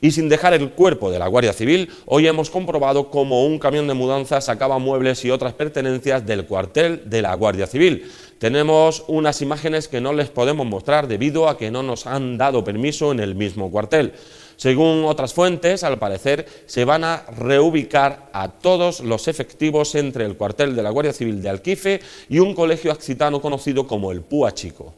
Y sin dejar el cuerpo de la Guardia Civil, hoy hemos comprobado cómo un camión de mudanza sacaba muebles y otras pertenencias del cuartel de la Guardia Civil. Tenemos unas imágenes que no les podemos mostrar debido a que no nos han dado permiso en el mismo cuartel. Según otras fuentes, al parecer se van a reubicar a todos los efectivos entre el cuartel de la Guardia Civil de Alquife y un colegio occitano conocido como el Púa Chico.